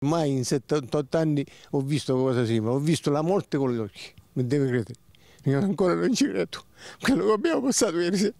Mai in 78 anni ho visto cosa simile, ho visto la morte con gli occhi, mi deve credere. Io ancora non ci credo, quello che abbiamo passato ieri sera.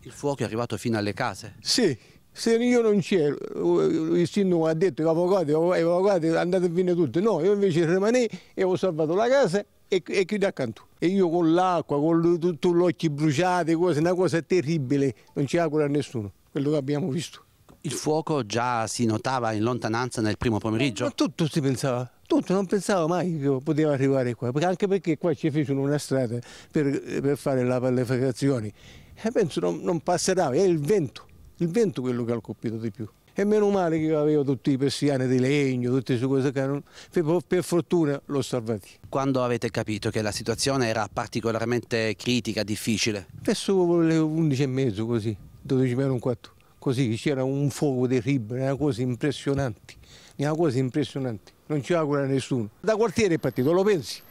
Il fuoco è arrivato fino alle case? Sì, se io non c'ero, eh, il sindaco ha detto evacuate, evacuate, andate via tutti. No, io invece rimanei e ho salvato la casa e, e chiudo accanto. E io con l'acqua, con tutto l'occhio bruciato, cose, una cosa terribile, non ci augura a nessuno, quello che abbiamo visto. Il fuoco già si notava in lontananza nel primo pomeriggio? Ma tutto si pensava, tutto, non pensavo mai che poteva arrivare qua, anche perché qua ci fecero una strada per, per fare la pallefacazione. E penso non, non passerà, è il vento, il vento quello che ha colpito di più. E meno male che avevo tutti i persiani di legno, tutte queste cose che erano. per, per fortuna l'ho salvati. Quando avete capito che la situazione era particolarmente critica, difficile? Verso le 11 e mezzo così, 12 meno un quarto così c'era un fuoco terribile, una cosa impressionante, una cosa impressionante, non ci augura nessuno. Da quartiere è partito, lo pensi?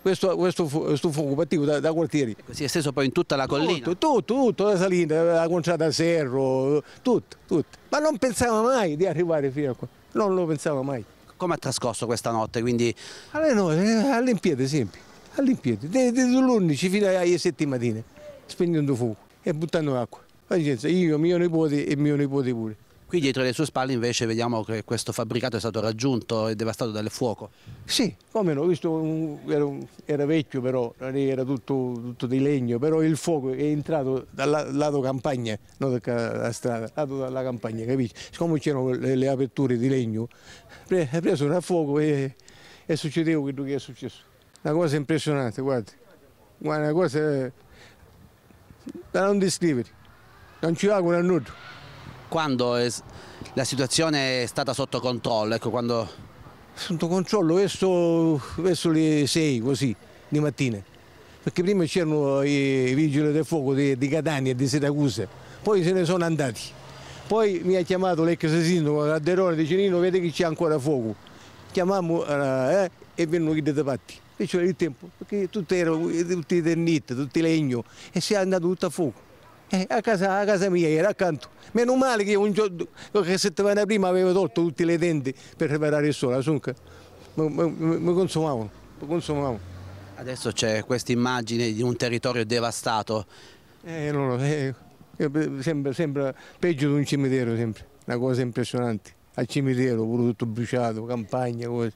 Questo, questo, questo fuoco partito da, da quartieri. Ecco, si è steso poi in tutta la collina? Tutto, tutto, tutto la salina, la contrada Serro, tutto, tutto. Ma non pensava mai di arrivare fino a qua, non lo pensava mai. Come ha trascorso questa notte? Quindi... Alle no, all'impiede sempre, all'impiede, dall'11 fino alle 7 mattina, spegnendo fuoco e buttando acqua la io, mio nipote e mio nipote pure. Qui dietro le sue spalle invece vediamo che questo fabbricato è stato raggiunto e devastato dal fuoco. Sì, come no, questo era, era vecchio però, era tutto, tutto, di legno, però il fuoco è entrato dal lato campagna, non dalla strada, lato dalla campagna, capisci? Siccome c'erano le, le, aperture di legno, pre, preso a fuoco e, e succedeva quello che è successo. Una cosa impressionante, guarda, una cosa da non descrivere non ci va con annuto. Quando è, la situazione è stata sotto controllo? Ecco, quando... Sotto controllo verso, verso le 6 così di mattina, perché prima c'erano i vigili del fuoco di, di Catania e di Siracusa, poi se ne sono andati. Poi mi ha chiamato l'ex sindaco Calderone dice Nino, vede che c'è ancora fuoco. Chiamammo eh, eh e vennero chi da parti. E c'era il tempo, perché tutto era, tutti i ternitti, tutti legno, e si è andato tutto a fuoco. Eh, a, casa, a, casa, mia era accanto. Meno male che un giorno, qualche settimana prima avevo tolto tutte le tende per riparare il sole, sunca. Mi consumavano, mi consumavano. Adesso c'è questa immagine di un territorio devastato. Eh, no, eh, eh sembra, sembra peggio di un cimitero, sempre. Una cosa impressionante. Al cimitero, pure tutto bruciato, campagna, cose.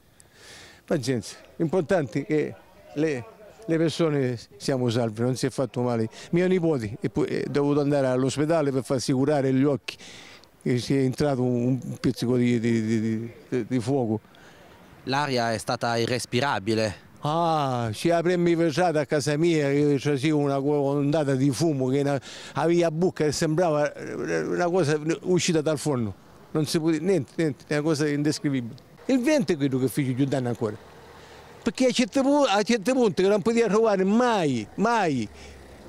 Pazienza. L'importante è che le le persone siamo salve, non si è fatto male. Mio nipote è eh, dovuto andare all'ospedale per farsi curare gli occhi, e si è entrato un pizzico di, di, di, di fuoco. L'aria è stata irrespirabile. Ah, ci avremmo versato a casa mia, c'era cioè, una ondata di fumo che aveva bocca e sembrava eh, una cosa uscita dal forno. Non si poteva, niente, niente, è una cosa indescrivibile. Il vento è quello che fece più danno ancora perché a certe, a ah, certe punte non poteva trovare mai, mai.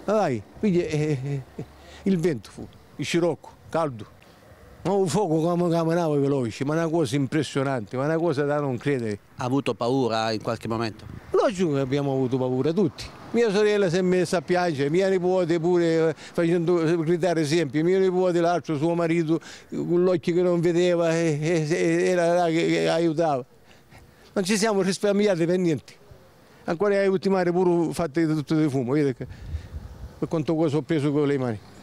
Vai, quindi eh, eh, eh, il vento fu, il scirocco, caldo. Ma un fuoco come camminava veloce, ma una cosa impressionante, ma una cosa da non credere. Ha avuto paura in qualche momento? Logico che abbiamo avuto paura tutti. Mia sorella si è messa a piangere, mia nipote pure eh, facendo gridare sempre, mio nipote l'altro, suo marito, con l'occhio che non vedeva, era là che aiutava non ci siamo risparmiati per niente. Ancora gli ultimi mari pure fatti tutto di fumo, vedete? Per quanto cosa ho preso con le mani.